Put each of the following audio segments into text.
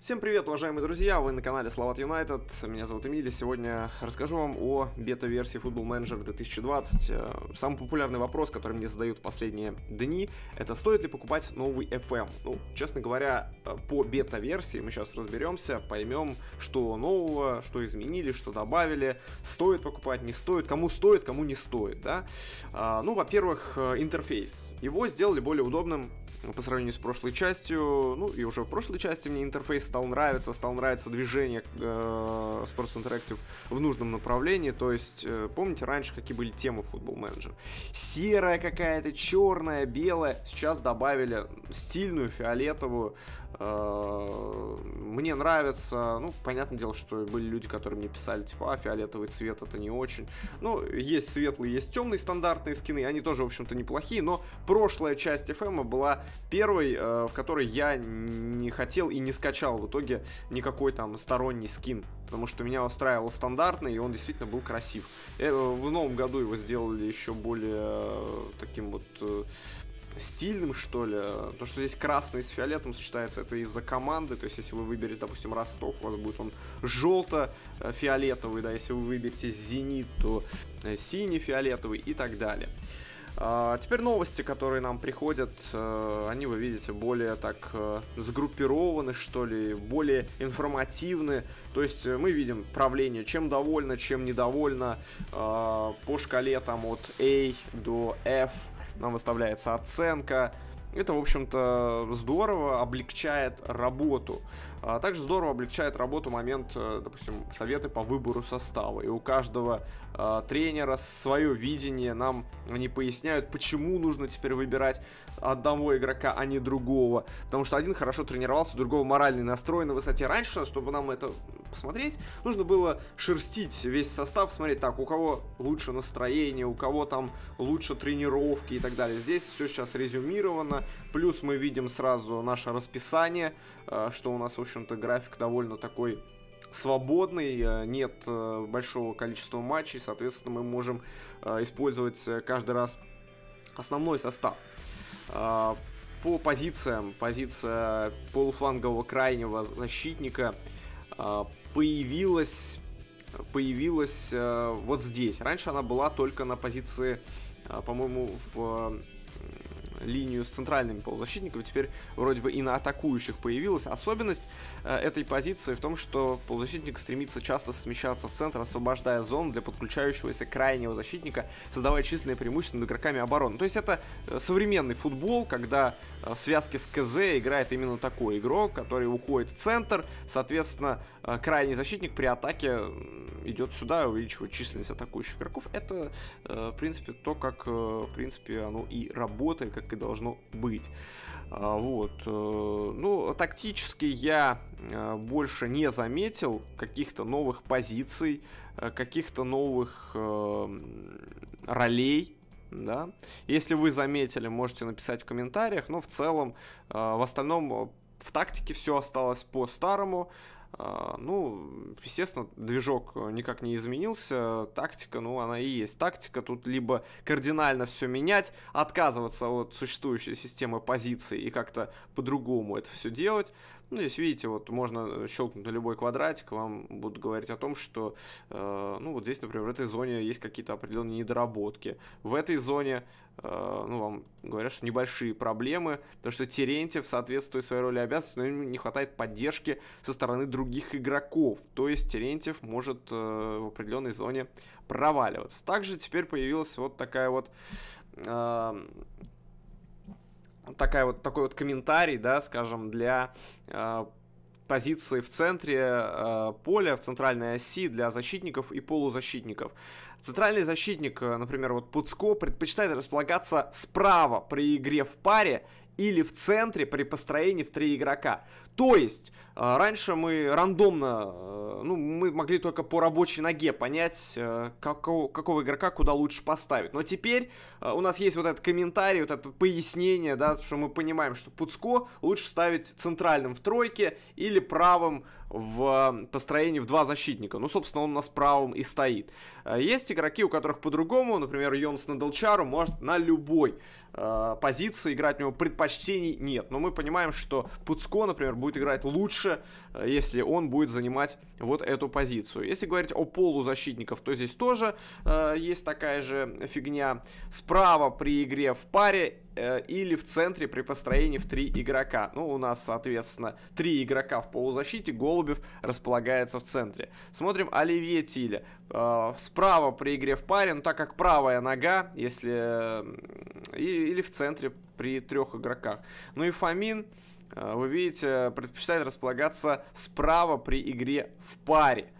Всем привет, уважаемые друзья, вы на канале Словат Юнайтед, меня зовут Эмили, сегодня расскажу вам о бета-версии Football Manager 2020. Э, самый популярный вопрос, который мне задают последние дни, это стоит ли покупать новый FM? Ну, честно говоря, э, по бета-версии мы сейчас разберемся, поймем, что нового, что изменили, что добавили, стоит покупать, не стоит, кому стоит, кому не стоит, да? А, ну, во-первых, э, интерфейс. Его сделали более удобным по сравнению с прошлой частью, ну и уже в прошлой части мне интерфейс стал нравиться, стал нравиться движение э, Sports Interactive в нужном направлении. То есть, э, помните раньше, какие были темы футбол менеджер? Серая какая-то, черная, белая. Сейчас добавили стильную, фиолетовую, Э, мне нравится, ну, понятное дело, что были люди, которые мне писали, типа, а, фиолетовый цвет это не очень. Ну, есть светлые, есть темные стандартные скины, они тоже, в общем-то, неплохие, но прошлая часть FM эм была первой, э, в которой я не хотел и не скачал в итоге никакой там сторонний скин, потому что меня устраивал стандартный, и он действительно был красив. Э, в новом году его сделали еще более таким вот стильным, что ли. То, что здесь красный с фиолетом сочетается, это из-за команды. То есть, если вы выберете, допустим, Ростов, у вас будет он желто-фиолетовый, да, если вы выберете Зенит, то э, синий-фиолетовый и так далее. А теперь новости, которые нам приходят, э, они, вы видите, более так э, сгруппированы, что ли, более информативны. То есть мы видим правление, чем довольно, чем недовольно, а, по шкале там от A до F нам выставляется оценка. Это, в общем-то, здорово облегчает работу. А также здорово облегчает работу момент, э, допустим, советы по выбору состава. И у каждого а, тренера свое видение. Нам они поясняют, почему нужно теперь выбирать одного игрока, а не другого. Потому что один хорошо тренировался, другого моральный настрой на высоте. Раньше, чтобы нам это посмотреть, нужно было шерстить весь состав, смотреть, так, у кого лучше настроение, у кого там лучше тренировки и так далее. Здесь все сейчас резюмировано, Плюс мы видим сразу наше расписание, э, что у нас, в общем-то, график довольно такой свободный, э, нет э, большого количества матчей, соответственно, мы можем использовать каждый раз основной состав. По позициям, позиция полуфлангового крайнего защитника появилась, появилась вот здесь. Раньше она была только на позиции, по-моему, в линию с центральными полузащитниками, теперь вроде бы и на атакующих появилась. Особенность э, этой позиции в том, что полузащитник стремится часто смещаться в центр, освобождая зону для подключающегося крайнего защитника, создавая численные преимущества над игроками обороны. То есть это э, современный футбол, когда э, в связке с КЗ играет именно такой игрок, который уходит в центр, соответственно, крайний защитник при атаке идет сюда, увеличивает численность атакующих игроков. Это, в принципе, то, как, в принципе, оно и работает, как и должно быть. А, вот. Э, ну, тактически я э, больше не заметил каких-то новых позиций, э, каких-то новых ролей да. Если вы заметили, можете написать в комментариях, но в целом, в остальном в тактике все осталось по-старому. А, ну, естественно, движок никак не изменился, тактика, ну, она и есть тактика, тут либо кардинально все менять, отказываться от существующей системы позиций и как-то по-другому это все делать, ну, здесь, видите, вот можно э, щелкнуть на любой квадратик, вам будут говорить о том, что, э, ну, вот здесь, например, в этой зоне есть какие-то определенные недоработки. В этой зоне, э, ну, вам говорят, что небольшие проблемы, то что Терентьев, соответствует своей роли обязанности, но ему не хватает поддержки со стороны других игроков. То есть Терентьев может э, в определенной зоне проваливаться. Также теперь появилась вот такая вот... Э, такая вот, такой вот комментарий, да, скажем, для э, позиции в центре э, поля, в центральной оси для защитников и полузащитников. Центральный защитник, э, например, вот Пуцко, предпочитает располагаться справа при игре в паре или в центре при построении в три игрока. То есть, э, раньше мы рандомно, э, ну, мы могли только по рабочей ноге понять, э, какого, какого игрока куда лучше поставить. Но теперь у нас есть вот этот комментарий, вот это пояснение, да, что мы понимаем, что Пуцко лучше ставить центральным в тройке или правым в построении в два защитника. Ну, собственно, он у нас правым и стоит. А есть игроки, у которых по-другому, например, Йонс на Долчару может на любой э, позиции играть, у него предпочтений нет. Но мы понимаем, что Пуцко, например, будет играть лучше, а, если он будет занимать вот эту позицию. Если говорить о полу то здесь тоже э, есть такая же фигня. Справа при игре в паре Э, или в центре при построении в три игрока. Ну, у нас, соответственно, три игрока в полузащите, Голубев располагается в центре. Смотрим Оливье Тиля. Э, справа при игре в паре, ну, так как правая нога, если... Э, или в центре при трех игроках. Ну и Фомин, вы видите, предпочитает располагаться справа при игре в паре.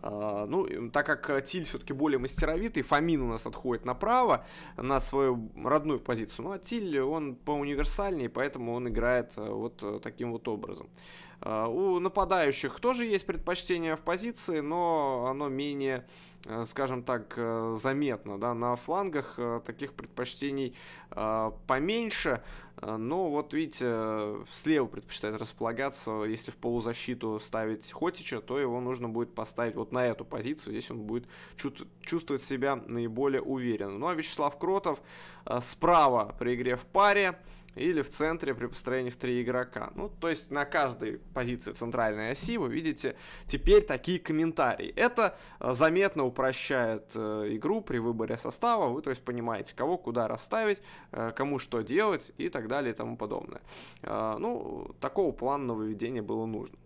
А, ну, так как э, Тиль все-таки более мастеровитый, Фомин у нас отходит направо на свою родную позицию. Ну, а Тиль, он по универсальнее, поэтому он играет э, вот э, таким вот образом. А, у нападающих тоже есть предпочтение в позиции, но оно менее, скажем так, заметно. Да? На флангах таких предпочтений поменьше. А, Но ну, вот видите, э, слева предпочитает располагаться. Если в полузащиту ставить Хотича, то его нужно будет поставить вот на эту позицию. Здесь он будет чувствовать себя наиболее уверенно. Ну а Вячеслав Кротов э, справа при игре в паре или в центре при построении в три игрока. Ну, то есть на каждой позиции центральной оси вы видите теперь такие комментарии. Это э, заметно упрощает э, игру при выборе состава, вы то есть понимаете, кого куда расставить, э, кому что делать и так далее и тому подобное. Ну, такого плана нововведения было нужно.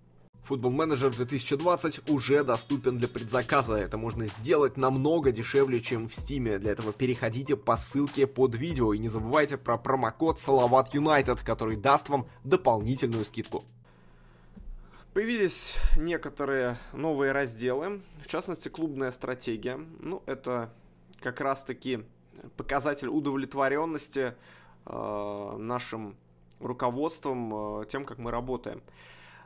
Футбол менеджер 2020 уже доступен для предзаказа. Это можно сделать намного дешевле, чем в Стиме. Для этого переходите по ссылке под видео и не забывайте про промокод Салават Юнайтед, который даст вам дополнительную скидку. Появились некоторые новые разделы, в частности клубная стратегия. Ну, это как раз-таки показатель удовлетворенности э, нашим руководством, э, тем, как мы работаем.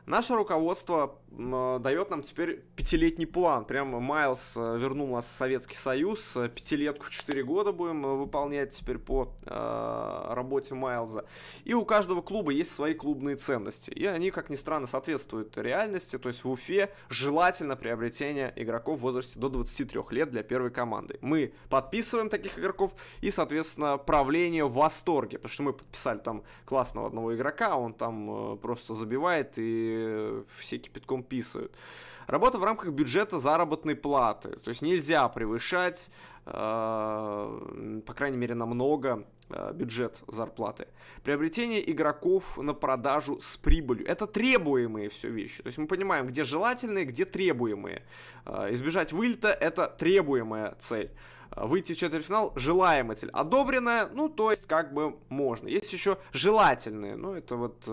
Наше руководство э, дает нам теперь пятилетний план. Прямо Майлз э, вернул нас в Советский Союз. Э, пятилетку в 4 года будем выполнять теперь по э, работе Майлза. И у каждого клуба есть свои клубные ценности. И они, как ни странно, соответствуют реальности. То есть в Уфе желательно приобретение игроков в возрасте до 23 лет для первой команды. Мы подписываем таких игроков и, соответственно, правление в восторге. Потому что мы подписали там классного одного игрока, а он там просто забивает и Э, все кипятком писают. Работа в рамках бюджета заработной платы. То есть нельзя превышать, э, по крайней мере, намного э, бюджет зарплаты. Приобретение игроков на продажу с прибылью. Это требуемые все вещи. То есть мы понимаем, где желательные, где требуемые. избежать выльта – это требуемая цель. Э, выйти в четвертьфинал желаемая цель. Одобренная, ну, то есть, как бы можно. Есть еще желательные, ну, это вот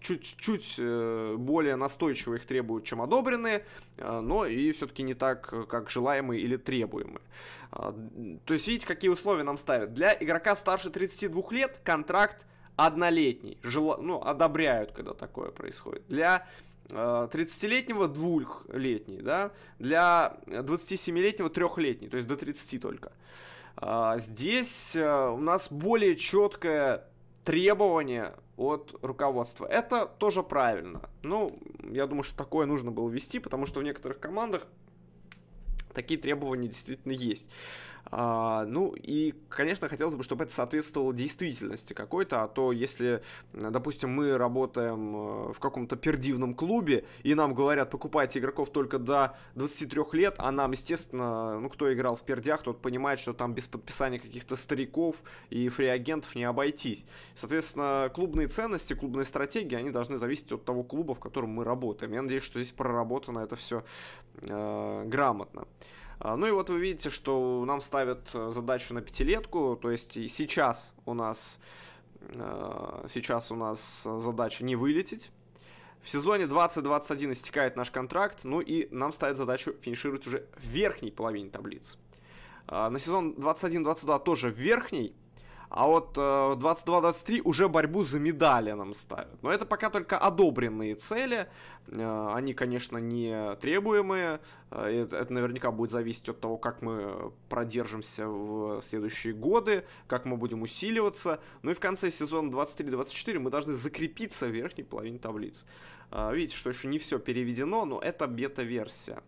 чуть-чуть э, э, э, более настойчиво их требуют, чем одобренные, э, но и все-таки не так, как желаемые или требуемые. То есть, видите, какие условия нам ставят. Для игрока старше 32 лет контракт однолетний. Жел... Ну, одобряют, когда такое происходит. Для 30-летнего э, двухлетний, да, для 27-летнего трехлетний, то есть до 30 только. А, здесь э, у нас более четкое требование от руководства. Это тоже правильно. Ну, я думаю, что такое нужно было ввести, потому что в некоторых командах такие требования действительно есть. А, ну и, конечно, хотелось бы, чтобы это соответствовало действительности какой-то, а то если, допустим, мы работаем э, в каком-то пердивном клубе, и нам говорят, покупайте игроков только до 23 лет, а нам, естественно, ну кто играл в пердях, тот понимает, что там без подписания каких-то стариков и фриагентов не обойтись. Соответственно, клубные ценности, клубные стратегии, они должны зависеть от того клуба, в котором мы работаем. Я надеюсь, что здесь проработано это все э, грамотно. А, ну и вот вы видите, что нам ставят э, задачу на пятилетку, то есть сейчас у нас, э, сейчас у нас э, задача не вылететь. В сезоне 2021 истекает наш контракт, ну и нам ставят задачу финишировать уже в верхней половине таблицы. А, на сезон 21-22 тоже в верхней, а вот э, 22-23 уже борьбу за медали нам ставят. Но это пока только одобренные цели, э, они, конечно, не требуемые, э, это, это наверняка будет зависеть от того, как мы продержимся в следующие годы, как мы будем усиливаться, ну и в конце сезона 23-24 мы должны закрепиться в верхней половине таблицы. Э, видите, что еще не все переведено, но это бета-версия.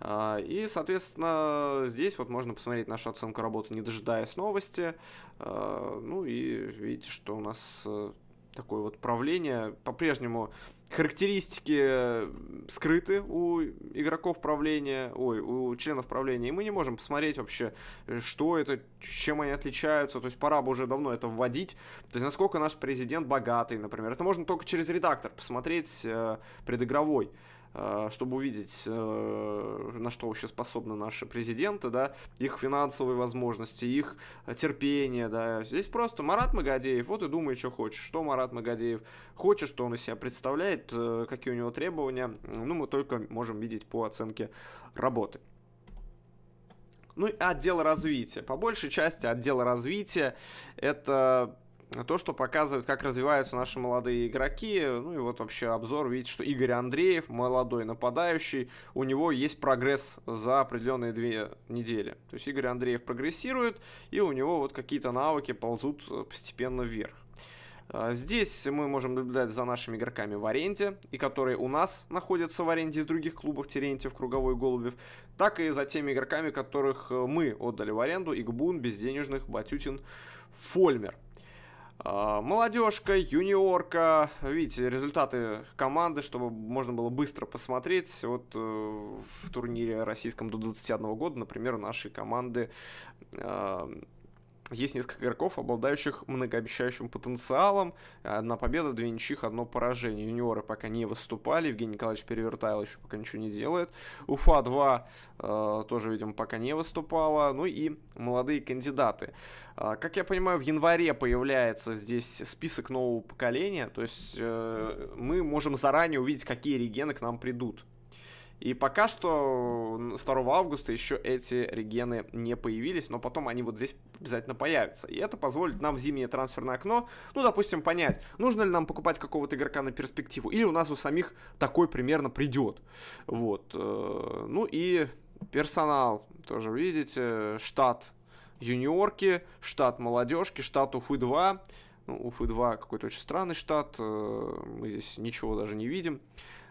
А, и, соответственно, здесь вот можно посмотреть нашу оценку работы, не дожидаясь новости. А, ну и видите, что у нас э, такое вот правление. По-прежнему характеристики э, скрыты у игроков правления, ой, у членов правления, и мы не можем посмотреть вообще, э, что это, чем они отличаются, то есть пора бы уже давно это вводить, то есть насколько наш президент богатый, например, это можно только через редактор посмотреть э, предыгровой, Э, чтобы увидеть, э, на что вообще способны наши президенты, да, их финансовые возможности, их терпение, да. Здесь просто Марат Магадеев, вот и думай, что хочешь, что Марат Магадеев хочет, что он из себя представляет, э, какие у него требования, ну, мы только можем видеть по оценке работы. Ну и отдел развития. По большей части отдел развития это то, что показывает, как развиваются наши молодые игроки. Ну и вот вообще обзор, видите, что Игорь Андреев, молодой нападающий, у него есть прогресс за определенные две недели. То есть Игорь Андреев прогрессирует, и у него вот какие-то навыки ползут постепенно вверх. А, здесь мы можем наблюдать за нашими игроками в аренде, и которые у нас находятся в аренде из других клубов Терентьев, Круговой, Голубев, так и за теми игроками, которых э, мы отдали в аренду, Игбун, Безденежных, Батютин, Фольмер. А, молодежка, юниорка, видите, результаты команды, чтобы можно было быстро посмотреть. Вот э, в турнире российском до 21 года, например, нашей команды а, есть несколько игроков, обладающих многообещающим потенциалом. Одна победа, две ничьих, одно поражение. Юниоры пока не выступали. Евгений Николаевич Перевертайл еще пока ничего не делает. Уфа-2 э, тоже, видимо, пока не выступала. Ну и молодые кандидаты. Э, как я понимаю, в январе появляется здесь список нового поколения. То есть э, мы можем заранее увидеть, какие регены к нам придут. И пока что 2 августа еще эти регены не появились, но потом они вот здесь обязательно появятся. И это позволит нам в зимнее трансферное окно, ну, допустим, понять, нужно ли нам покупать какого-то игрока на перспективу, или у нас у самих такой примерно придет. Вот. Э, ну и персонал, тоже видите, штат юниорки, штат молодежки, штат Уфы-2. Ну, Уфы-2 какой-то очень странный штат, э, мы здесь ничего даже не видим.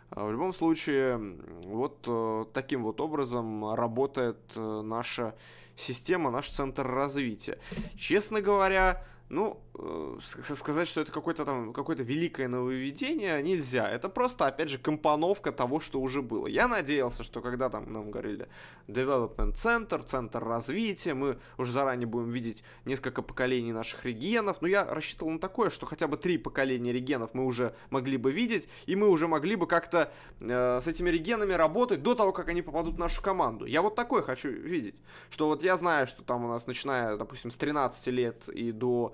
А в любом случае, вот э, таким вот образом работает э, наша система, наш центр развития. Честно говоря, ну, э, сказать, что это какое-то там, какое-то великое нововведение, нельзя. Это просто, опять же, компоновка того, что уже было. Я надеялся, что когда там нам говорили Development Center, Центр развития, мы уже заранее будем видеть несколько поколений наших регенов. Но я рассчитывал на такое, что хотя бы три поколения регенов мы уже могли бы видеть, и мы уже могли бы как-то э, с этими регенами работать до того, как они попадут в нашу команду. Я вот такое хочу видеть. Что вот я знаю, что там у нас, начиная, допустим, с 13 лет и до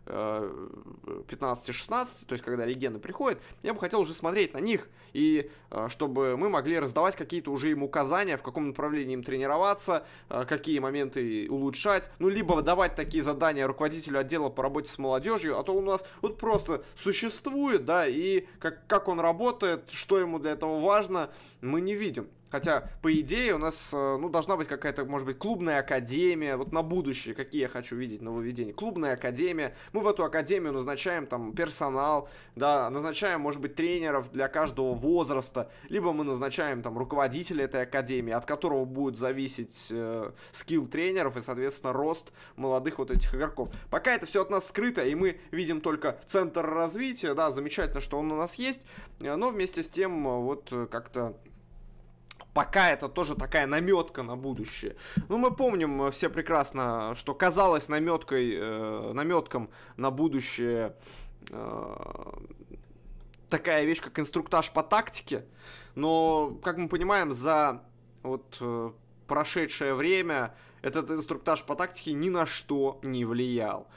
15-16, то есть когда легенды приходят, я бы хотел уже смотреть на них, и э, чтобы мы могли раздавать какие-то уже им указания, в каком направлении им тренироваться, э, какие моменты улучшать, ну, либо давать такие задания руководителю отдела по работе с молодежью, а то у нас вот просто существует, да, и как, как он работает, что ему для этого важно, мы не видим. Хотя, по идее, у нас, э, ну, должна быть какая-то, может быть, клубная академия, вот на будущее, какие я хочу видеть нововведения. Клубная академия, мы в эту академию назначаем там персонал, да, назначаем, может быть, тренеров для каждого возраста, либо мы назначаем там руководителя этой академии, от которого будет зависеть э, скилл тренеров и, соответственно, рост молодых вот этих игроков. Пока это все от нас скрыто, и мы видим только центр развития, да, замечательно, что он у нас есть, э, но вместе с тем э, вот э, как-то пока это тоже такая наметка на будущее. Ну, мы помним э, все прекрасно, что казалось наметкой, э, наметком на будущее э, такая вещь, как инструктаж по тактике, но, как мы понимаем, за вот э, прошедшее время этот инструктаж по тактике ни на что не влиял.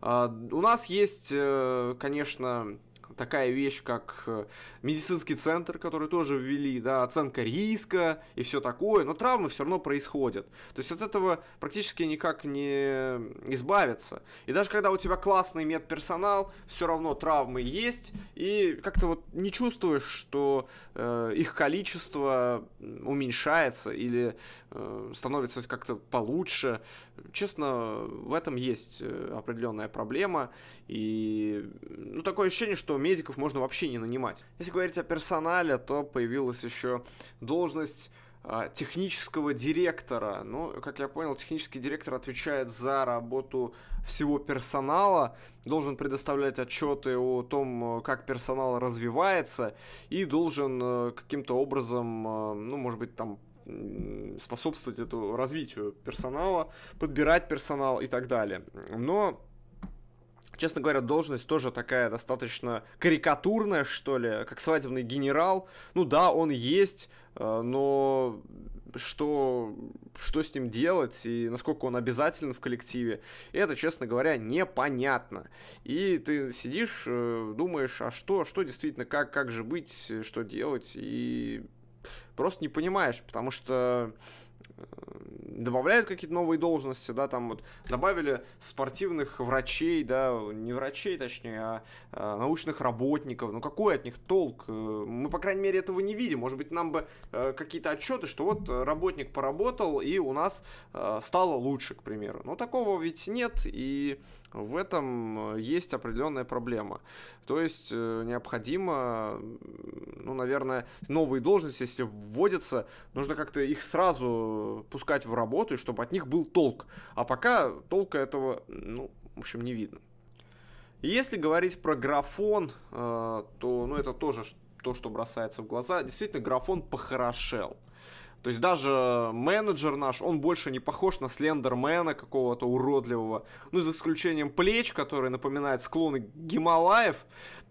Э, у нас есть, э, конечно, такая вещь, как э, медицинский центр, который тоже ввели, да, оценка риска и все такое, но травмы все равно происходят. То есть от этого практически никак не избавиться. И даже когда у тебя классный медперсонал, все равно травмы есть, и как-то вот не чувствуешь, что э, их количество уменьшается или э, становится как-то получше. Честно, в этом есть э, определенная проблема. И ну, такое ощущение, что медиков можно вообще не нанимать. Если говорить о персонале, то появилась еще должность а, технического директора. Ну, как я понял, технический директор отвечает за работу всего персонала, должен предоставлять отчеты о том, э, как персонал развивается, и должен э, каким-то образом, э, ну, может быть, там способствовать этому развитию персонала, подбирать персонал и так далее. Но честно говоря, должность тоже такая достаточно карикатурная, что ли, как свадебный генерал. Ну да, он есть, э, но что, что с ним делать и насколько он обязателен в коллективе, это, честно говоря, непонятно. И ты сидишь, э, думаешь, а что, что действительно, как, как же быть, что делать, и просто не понимаешь, потому что Э, добавляют какие-то новые должности, да, там вот добавили спортивных врачей, да, не врачей, точнее, а, а научных работников. Ну какой от них толк? Э, мы, по крайней мере, этого не видим. Может быть, нам бы э, какие-то отчеты, что вот работник поработал, и у нас стало лучше, к примеру. Но такого ведь нет, и в этом э, есть определенная проблема. То есть э, необходимо, ну, наверное, новые должности, если вводятся, нужно как-то их сразу пускать в работу, чтобы от них был толк. А пока толка этого, ну, в общем, не видно. Если говорить про графон, э, то, ну, это тоже то, что бросается в глаза. Действительно, графон похорошел. То есть даже менеджер наш, он больше не похож на слендермена какого-то уродливого. Ну, за исключением плеч, которые напоминают склоны Гималаев.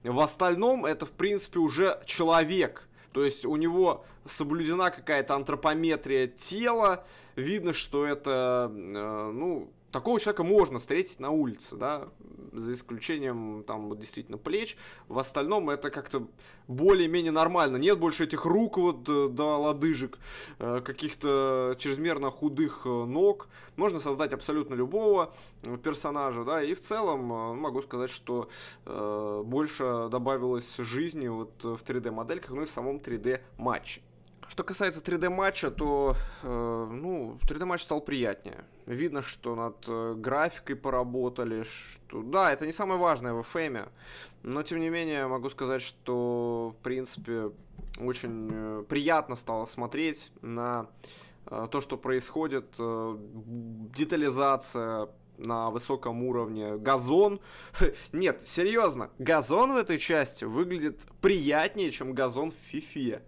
В остальном это, в принципе, уже человек. То есть у него соблюдена какая-то антропометрия тела. Видно, что это, э, ну, такого человека можно встретить на улице, да, за исключением там вот действительно плеч. В остальном это как-то более-менее нормально. Нет больше этих рук вот э, до да, лодыжек, э, каких-то чрезмерно худых э, ног. Можно создать абсолютно любого персонажа, да, и в целом могу сказать, что больше добавилось жизни вот в 3D-модельках, ну и в самом 3D-матче. Что касается 3D-матча, то, э, ну, 3D-матч стал приятнее. Видно, что над э, графикой поработали, что... Да, это не самое важное в FM, эм. но тем не менее могу сказать, что, в принципе, очень э, приятно стало смотреть на э, то, что происходит, детализация на высоком уровне, газон. Нет, серьезно, газон в этой части выглядит приятнее, чем газон в фифе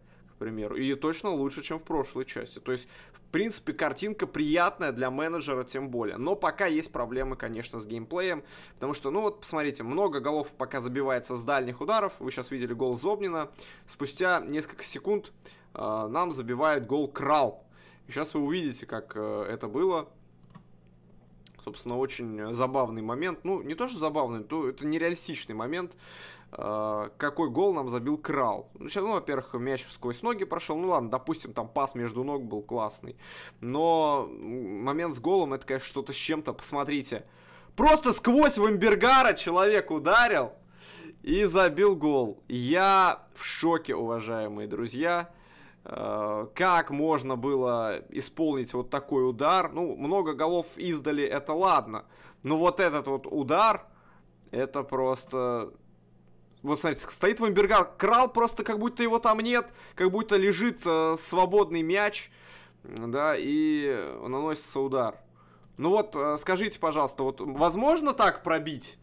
примеру. И точно лучше, чем в прошлой части. То есть, в принципе, картинка приятная для менеджера тем более. Но пока есть проблемы, конечно, с геймплеем. Потому что, ну вот, посмотрите, много голов пока забивается с дальних ударов. Вы сейчас видели гол Зобнина. Спустя несколько секунд э, нам забивает гол Крал. И сейчас вы увидите, как э, это было. Собственно, очень забавный момент. Ну, не то, что забавный, то это нереалистичный момент. А, какой гол нам забил Крал. Ну, сейчас, ну, во-первых, мяч сквозь ноги прошел. Ну, ладно, допустим, там пас между ног был классный. Но момент с голом, это, конечно, что-то с чем-то. Посмотрите. Просто сквозь Вимбергара человек ударил и забил гол. Я в шоке, уважаемые друзья. Э, как можно было исполнить вот такой удар. Ну, много голов издали, это ладно. Но вот этот вот удар, это просто... Вот смотрите, стоит Вамбергал, крал просто как будто его там нет, как будто лежит э, свободный мяч, да, и наносится удар. Ну вот, э, скажите, пожалуйста, вот возможно так пробить?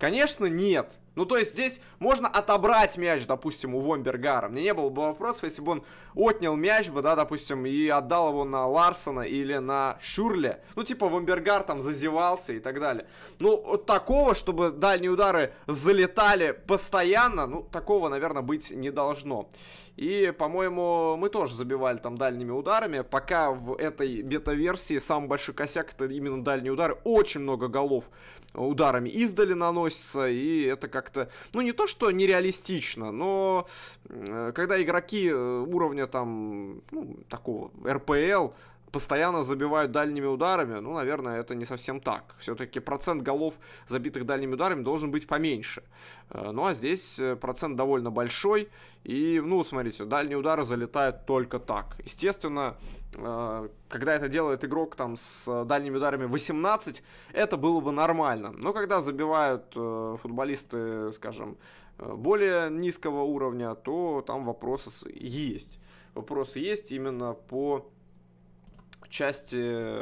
Конечно, нет. Ну, то есть здесь можно отобрать мяч, допустим, у Вомбергара. Мне не было бы вопросов, если бы он отнял мяч бы, да, допустим, и отдал его на Ларсона или на Шурле. Ну, типа, Вомбергар там зазевался и так далее. Ну, вот такого, чтобы дальние удары залетали постоянно, ну, такого, наверное, быть не должно. И, по-моему, мы тоже забивали там дальними ударами. Пока в этой бета-версии самый большой косяк это именно дальние удары. Очень много голов ударами издали наносится, и это как как-то, ну не то, что нереалистично, но э, когда игроки э, уровня там, ну, такого РПЛ постоянно забивают дальними ударами, ну, наверное, это не совсем так. Все-таки процент голов, забитых дальними ударами, должен быть поменьше. Э, ну, а здесь э, процент довольно большой, и, ну, смотрите, дальние удары залетают только так. Естественно, э, когда это делает игрок там с дальними ударами 18, это было бы нормально. Но когда забивают футболисты, скажем, более низкого уровня, то там вопросы есть. Вопросы есть именно по части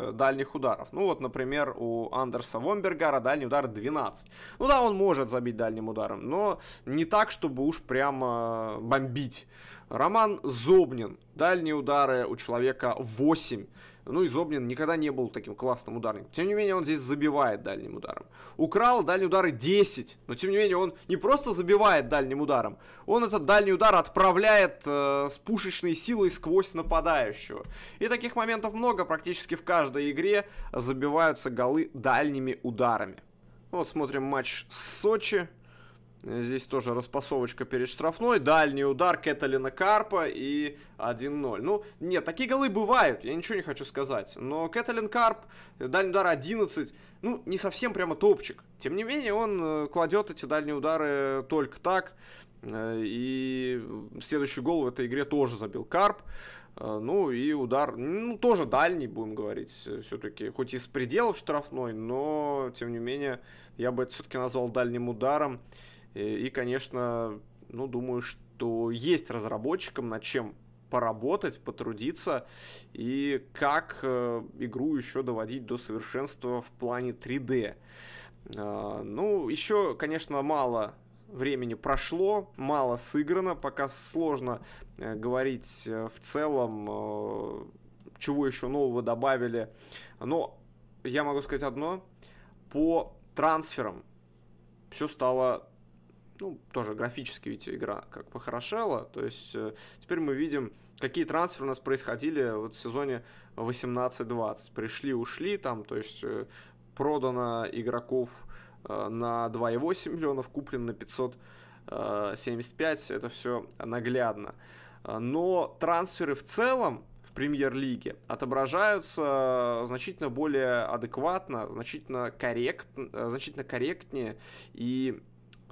э, дальних ударов. Ну вот, например, у Андерса Вомбергара дальний удар 12. Ну да, он может забить дальним ударом, но не так, чтобы уж прямо бомбить. Роман Зобнин. Дальние удары у человека 8. Ну и Зобнин никогда не был таким классным ударником. Тем не менее, он здесь забивает дальним ударом. Украл дальние удары 10. Но тем не менее, он не просто забивает дальним ударом. Он этот дальний удар отправляет э, с пушечной силой сквозь нападающего. И таких моментов много. Практически в каждой игре забиваются голы дальними ударами. Вот смотрим матч с Сочи. Здесь тоже распасовочка перед штрафной, дальний удар Кэталина Карпа и 1-0. Ну, нет, такие голы бывают, я ничего не хочу сказать. Но Кэталин Карп, дальний удар 11, ну, не совсем прямо топчик. Тем не менее, он э, кладет эти дальние удары только так. Э, и следующий гол в этой игре тоже забил Карп. Э, ну и удар, ну тоже дальний, будем говорить, все-таки, хоть из пределов штрафной, но тем не менее, я бы это все-таки назвал дальним ударом. Э, и, конечно, ну, думаю, что есть разработчикам над чем поработать, потрудиться и как э, игру еще доводить до совершенства в плане 3D. А, ну, еще, конечно, мало времени прошло, мало сыграно, пока сложно э, говорить в целом, чего еще нового добавили. Но я могу сказать одно, по трансферам все стало ну, тоже графически ведь игра как похорошела, то есть э, теперь мы видим, какие трансферы у нас происходили вот в сезоне 18-20, пришли-ушли там, то есть э, продано игроков э, на 2,8 миллионов, куплен на 575, э, это все наглядно. Э, но трансферы в целом в премьер-лиге отображаются э, значительно более адекватно, значительно, корректно значительно корректнее и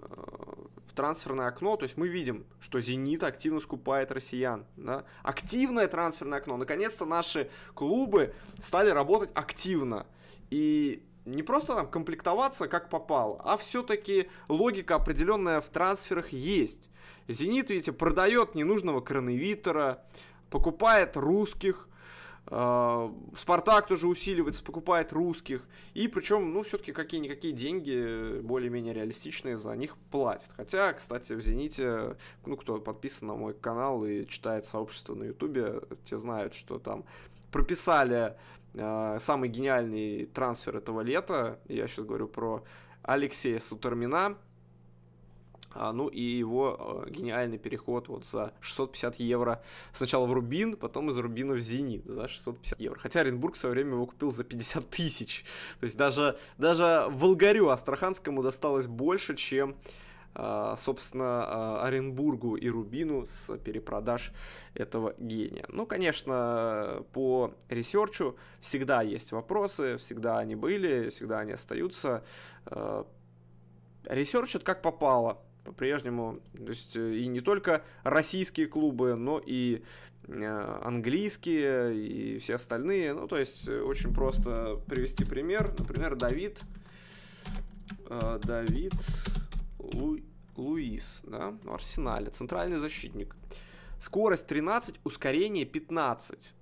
Э, в трансферное окно, то есть мы видим, что «Зенит» активно скупает россиян. Да? Активное трансферное окно. Наконец-то наши клубы стали работать активно. И не просто там комплектоваться как попало, а все-таки логика определенная в трансферах есть. «Зенит», видите, продает ненужного коронавитора, покупает русских, Э, Спартак тоже усиливается, покупает русских. И причем, ну, все-таки какие-никакие деньги э, более-менее реалистичные за них платят. Хотя, кстати, в «Зените», ну, кто подписан на мой канал и читает сообщество на Ютубе, те знают, что там прописали э, самый гениальный трансфер этого лета. Я сейчас говорю про Алексея Сутермина, а, ну и его э, гениальный переход вот за 650 евро сначала в Рубин, потом из Рубина в Зенит за 650 евро. Хотя Оренбург в свое время его купил за 50 тысяч. То есть даже, даже Волгарю Астраханскому досталось больше, чем э, собственно, э, Оренбургу и Рубину с перепродаж этого гения. Ну, конечно, по ресерчу всегда есть вопросы, всегда они были, всегда они остаются. Ресерч как попало по-прежнему, то есть э, и не только российские клубы, но и э, английские и все остальные. Ну, то есть э, очень просто привести пример. Например, Давид, Давид Лу, Луис, да, в Арсенале, центральный защитник. Скорость 13, ускорение 15.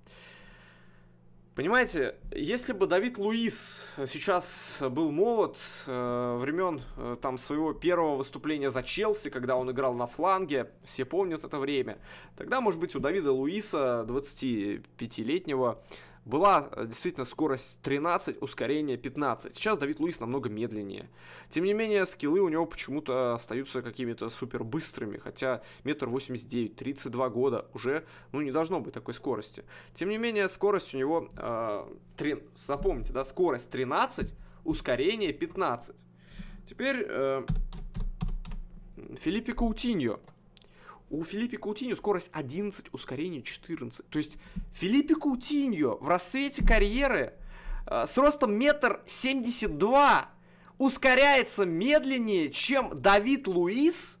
Понимаете, если бы Давид Луис сейчас был молод, э, времен э, там своего первого выступления за Челси, когда он играл на фланге, все помнят это время, тогда, может быть, у Давида Луиса, 25-летнего, была э, действительно скорость 13, ускорение 15. Сейчас Давид Луис намного медленнее. Тем не менее, скиллы у него почему-то остаются какими-то супер быстрыми, хотя метр 89, 32 года уже, ну, не должно быть такой скорости. Тем не менее, скорость у него, э, 3, запомните, да, скорость 13, ускорение 15. Теперь э, Филиппе Каутиньо. У Филиппе Каутиньо скорость 11, ускорение 14. То есть Филиппе Каутиньо в рассвете карьеры э, с ростом метр семьдесят два ускоряется медленнее, чем Давид Луис –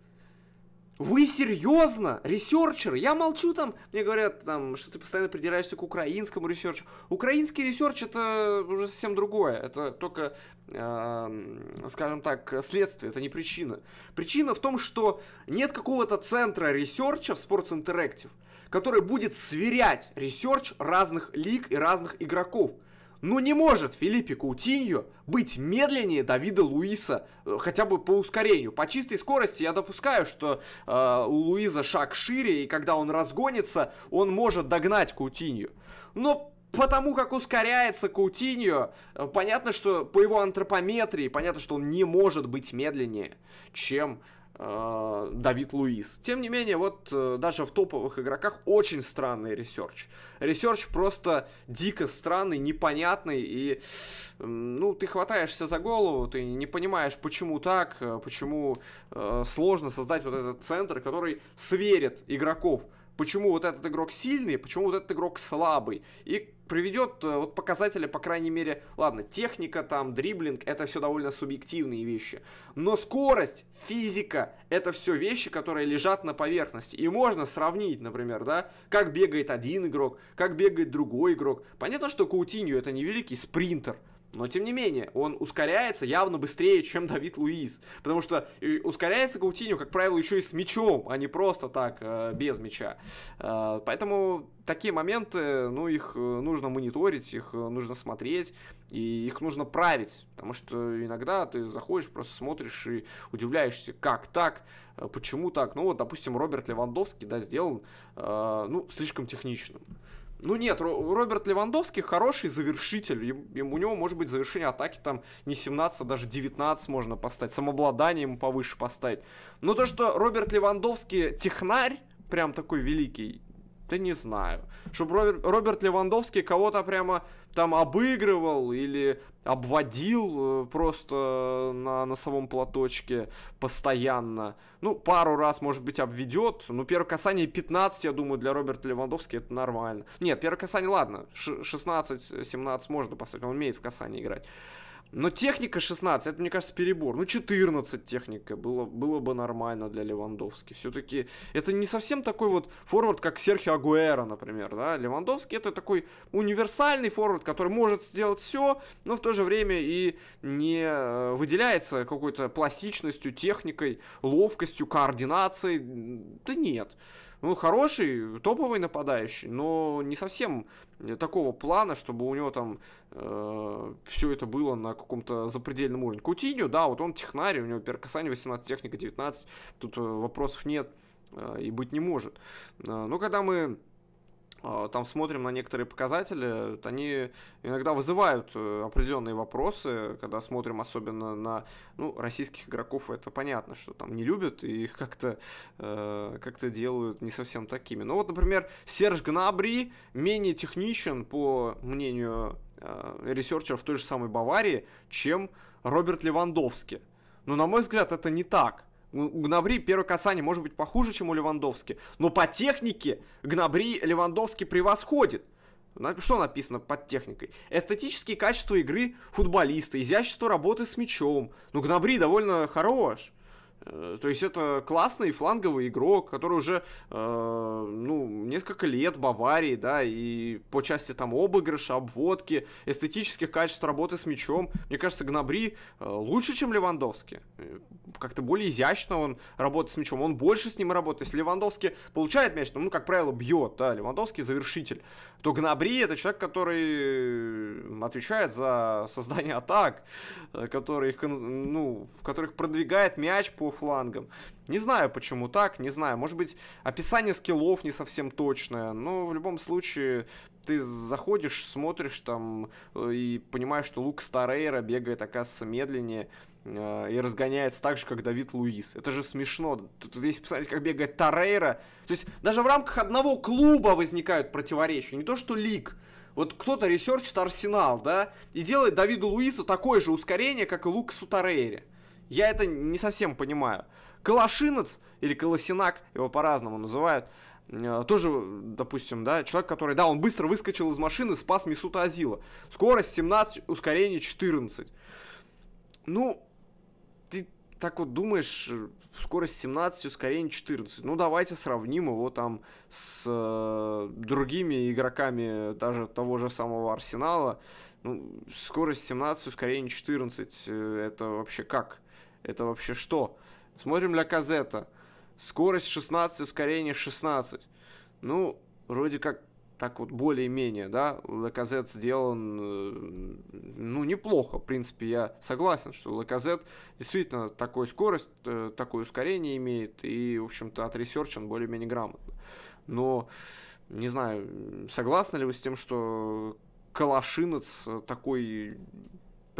вы серьезно? ресерчер? Я молчу там, мне говорят, там, что ты постоянно придираешься к украинскому ресерчу. Украинский ресерч это уже совсем другое. Это только, э, скажем так, следствие, это не причина. Причина в том, что нет какого-то центра ресерча в Sports Interactive, который будет сверять ресерч разных лиг и разных игроков. Ну не может Филиппе Каутиньо быть медленнее Давида Луиса э, хотя бы по ускорению. По чистой скорости я допускаю, что э, у Луиза шаг шире, и когда он разгонится, он может догнать Каутиньо. Но потому как ускоряется Каутиньо, э, понятно, что по его антропометрии, понятно, что он не может быть медленнее, чем Э, Давид Луис. Тем не менее, вот э, даже в топовых игроках очень странный ресерч. Ресерч просто дико странный, непонятный, и ну, ты хватаешься за голову, ты не понимаешь, почему так, э, почему э, сложно создать вот этот центр, который сверит игроков почему вот этот игрок сильный, почему вот этот игрок слабый. И приведет э, вот показатели, по крайней мере, ладно, техника там, дриблинг, это все довольно субъективные вещи. Но скорость, физика, это все вещи, которые лежат на поверхности. И можно сравнить, например, да, как бегает один игрок, как бегает другой игрок. Понятно, что Каутинью это невеликий спринтер, но тем не менее, он ускоряется явно быстрее, чем Давид Луис. Потому что э, ускоряется Каутиньо, как правило, еще и с мячом, а не просто так, э, без мяча. Э, поэтому такие моменты, ну, их нужно мониторить, их нужно смотреть, и их нужно править. Потому что иногда ты заходишь, просто смотришь и удивляешься, как так, почему так. Ну, вот, допустим, Роберт Левандовский, да, сделал, ну, слишком техничным. Ну нет, Роберт Левандовский хороший завершитель. У него может быть завершение атаки там не 17, а даже 19 можно поставить. Самообладание ему повыше поставить. Но ну то, что Роберт Левандовский технарь, прям такой великий, да не знаю. Чтобы Роберт, Роберт Левандовский кого-то прямо там обыгрывал или обводил э, просто на носовом платочке постоянно. Ну, пару раз, может быть, обведет. Ну, первое касание 15, я думаю, для Роберта Левандовски это нормально. Нет, первое касание, ладно, 16-17 можно поставить, он умеет в касании играть. Но техника 16, это, мне кажется, перебор. Ну, 14 техника было, было бы нормально для Левандовски. Все-таки это не совсем такой вот форвард, как Серхио Агуэра, например. Да? Левандовский это такой универсальный форвард, который может сделать все, но в то же время и не э, выделяется какой-то пластичностью, техникой, ловкостью, координацией. Да нет ну, хороший, топовый нападающий, но не совсем такого плана, чтобы у него там э, все это было на каком-то запредельном уровне. Кутиню, да, вот он технарь, у него перкасание 18, техника 19, тут э, вопросов нет э, и быть не может. Э, но когда мы а, там смотрим на некоторые показатели, они иногда вызывают э, определенные вопросы, когда смотрим особенно на ну, российских игроков, это понятно, что там не любят и их как-то э, как делают не совсем такими. Ну вот, например, Серж Гнабри менее техничен, по мнению э, ресерчеров той же самой Баварии, чем Роберт Левандовский. Но, на мой взгляд, это не так. У Гнабри первое касание может быть похуже, чем у Левандовски, но по технике Гнабри Левандовски превосходит. Что написано под техникой? Эстетические качества игры футболиста, изящество работы с мячом. Ну, Гнабри довольно хорош. Э, то есть это классный фланговый игрок, который уже, э, ну, несколько лет в Баварии, да, и по части там обыгрыша, обводки, эстетических качеств работы с мячом. Мне кажется, Гнабри э, лучше, чем Левандовский. Э, как-то более изящно он работает с мячом, он больше с ним работает. Если Левандовский получает мяч, ну, как правило, бьет, да, Левандовский завершитель, то Гнабри это человек, который отвечает за создание атак, который их, ну, в которых продвигает мяч по флангом. Не знаю, почему так, не знаю. Может быть, описание скиллов не совсем точное, но в любом случае ты заходишь, смотришь там э, и понимаешь, что Лук Старейра бегает, оказывается, медленнее э, и разгоняется так же, как Давид Луис. Это же смешно. Тут, тут если посмотреть, как бегает Тарейра, то есть даже в рамках одного клуба возникают противоречия. Не то, что Лик. Вот кто-то ресерчит Арсенал, да, и делает Давиду Луису такое же ускорение, как и Лукасу Тарейре. Я это не совсем понимаю. Калашинец или Колосинак, его по-разному называют, э, тоже, допустим, да, человек, который, да, он быстро выскочил из машины, спас Мисута Азила. Скорость 17, ускорение 14. Ну, ты так вот думаешь, э, скорость 17, ускорение 14. Ну, давайте сравним его там с э, другими игроками даже того же самого Арсенала. Ну, скорость 17, ускорение 14, э, это вообще как? Это вообще что? Смотрим для Казета. Скорость 16, ускорение 16. Ну, вроде как так вот более-менее, да, Лаказет сделан, э, ну, неплохо, в принципе, я согласен, что Лаказет действительно такой скорость, э, такое ускорение имеет, и, в общем-то, отресерчен более-менее грамотно. Но, не знаю, согласны ли вы с тем, что Калашинец такой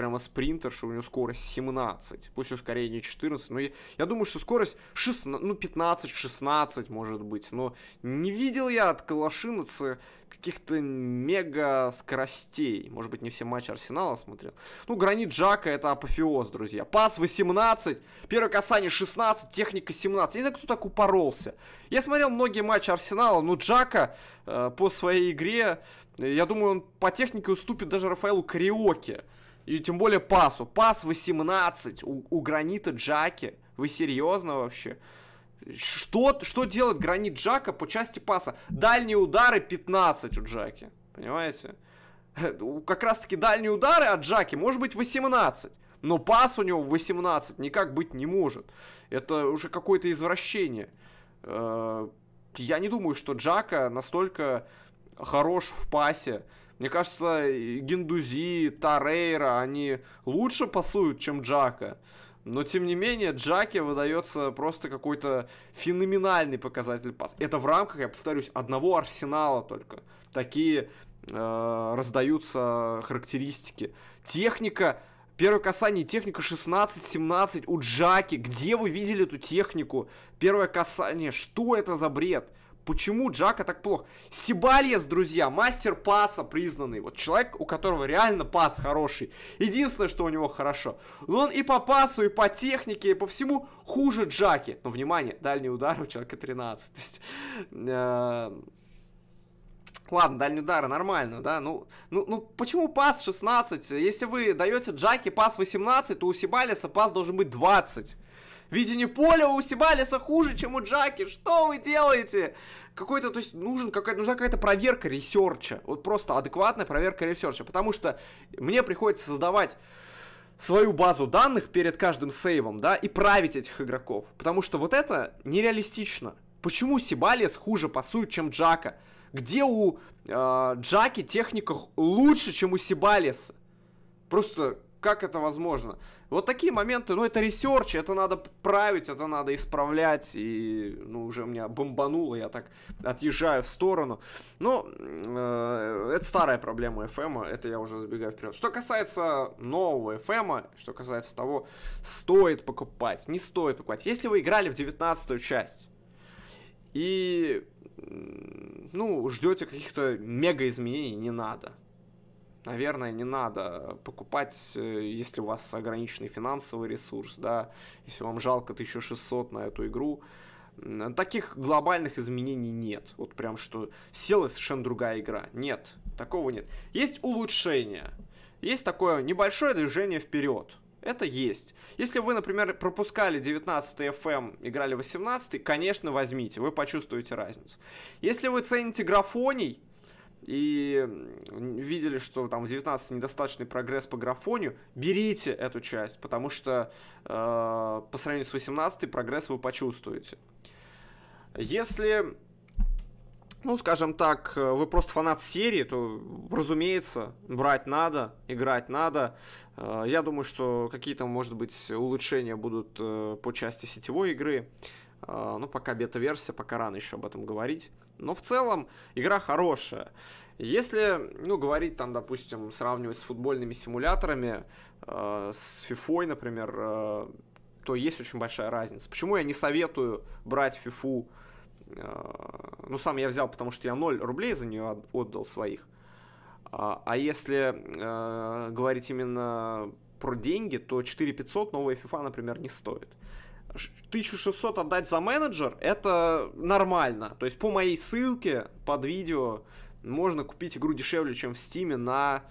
прямо что у него скорость 17, пусть ускорение не 14, но я, я думаю, что скорость 16, ну 15-16 может быть, но не видел я от Калашинацы каких-то мега скоростей, может быть не все матчи Арсенала смотрел. Ну, гранит Джака это апофеоз, друзья. Пас 18, первое касание 16, техника 17, я не знаю, кто так упоролся. Я смотрел многие матчи Арсенала, но Джака э, по своей игре, э, я думаю, он по технике уступит даже Рафаэлу Кариоке. И тем более пасу. Пас 18 у, у гранита Джаки. Вы серьезно вообще? Что, что делает гранит Джака по части паса? Дальние удары 15 у Джаки. Понимаете? Как раз таки дальние удары от Джаки может быть 18. Но пас у него 18 никак быть не может. Это уже какое-то извращение. Э, я не думаю, что Джака настолько хорош в пасе, мне кажется, Гиндузи, Тарейра, они лучше пасуют, чем Джака. Но, тем не менее, Джаке выдается просто какой-то феноменальный показатель пас. Это в рамках, я повторюсь, одного арсенала только. Такие э, раздаются характеристики. Техника, первое касание, техника 16-17 у Джаки. Где вы видели эту технику? Первое касание, что это за бред? Почему Джака так плохо? Сибальес, друзья, мастер паса признанный. Вот человек, у которого реально пас хороший. Единственное, что у него хорошо. Но он и по пасу, и по технике, и по всему хуже Джаки. Но, внимание, дальний удар у человека 13. То есть, э, Ладно, дальний удар нормально, да? Ну, ну, ну почему пас 16? Если вы даете Джаки пас 18, то у Сибалиса пас должен быть 20. Видение поля у Сибалиса хуже, чем у Джаки. Что вы делаете? Какой-то, то есть, нужен, какая, нужна какая-то проверка ресерча. Вот просто адекватная проверка ресерча. Потому что мне приходится создавать свою базу данных перед каждым сейвом, да, и править этих игроков. Потому что вот это нереалистично. Почему Сибалис хуже пасует, чем Джака? Где у э, Джаки техника лучше, чем у Сибалиса? Просто как это возможно? Вот такие моменты, ну, это ресерч, это надо править, это надо исправлять, и, ну, уже меня бомбануло, я так отъезжаю в сторону. Ну э, это старая проблема FM, это я уже забегаю вперед. Что касается нового FM, что касается того, стоит покупать, не стоит покупать. Если вы играли в 19 часть, и, ну, ждете каких-то мега изменений, не надо наверное, не надо покупать, э, если у вас ограниченный финансовый ресурс, да, если вам жалко 1600 на эту игру. Таких глобальных изменений нет. Вот прям что села совершенно другая игра. Нет, такого нет. Есть улучшение. Есть такое небольшое движение вперед. Это есть. Если вы, например, пропускали 19 FM, эм, играли 18, конечно, возьмите, вы почувствуете разницу. Если вы цените графоний, и видели, что там в 19 недостаточный прогресс по графонию, берите эту часть, потому что э, по сравнению с 18 прогресс вы почувствуете. Если, ну, скажем так, э, вы просто фанат серии, то, разумеется, брать надо, играть надо. Э, я думаю, что какие-то, может быть, улучшения будут э, по части сетевой игры. А, ну, пока бета-версия, пока рано еще об этом говорить. Но в целом игра хорошая. Если, ну, говорить там, допустим, сравнивать с футбольными симуляторами, э, с FIFA, например, э, то есть очень большая разница. Почему я не советую брать FIFA? Э, ну, сам я взял, потому что я 0 рублей за нее отдал своих. А, а если э, говорить именно про деньги, то 4500 новая FIFA, например, не стоит. 1600 отдать за менеджер, это нормально. То есть по моей ссылке под видео можно купить игру дешевле, чем в Стиме на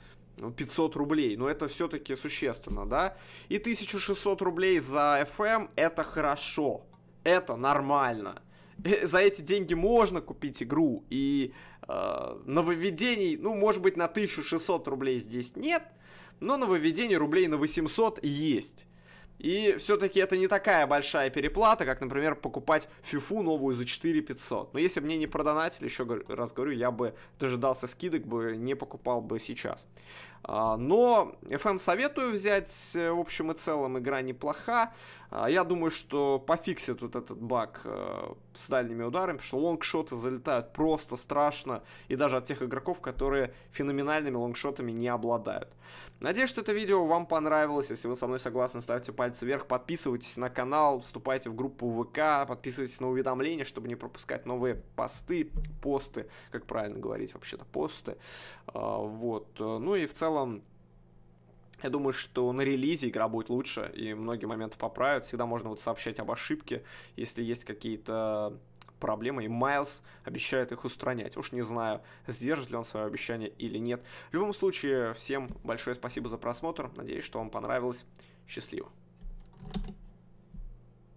500 ну, рублей, но это все-таки существенно, да? И 1600 рублей за FM эм это хорошо, это нормально. Э, за эти деньги можно купить игру, и э, нововведений, ну, может быть, на 1600 рублей здесь нет, но нововведений рублей на 800 есть. И все-таки это не такая большая переплата, как, например, покупать фифу новую за 4 500. Но если бы мне не продонатили, еще раз говорю, я бы дожидался скидок, бы не покупал бы сейчас. А, но FM советую взять, э, в общем и целом, игра неплоха. А, я думаю, что пофиксит вот этот баг э, с дальними ударами, потому что лонгшоты залетают просто страшно, и даже от тех игроков, которые феноменальными лонгшотами не обладают. Надеюсь, что это видео вам понравилось. Если вы со мной согласны, ставьте пальцы вверх, подписывайтесь на канал, вступайте в группу ВК, подписывайтесь на уведомления, чтобы не пропускать новые посты, посты, как правильно говорить вообще-то, посты. А, вот. Ну и в целом я думаю, что на релизе игра будет лучше, и многие моменты поправят. Всегда можно вот сообщать об ошибке, если есть какие-то проблемы, и Майлз обещает их устранять. Уж не знаю, сдержит ли он свое обещание или нет. В любом случае, всем большое спасибо за просмотр. Надеюсь, что вам понравилось. Счастливо!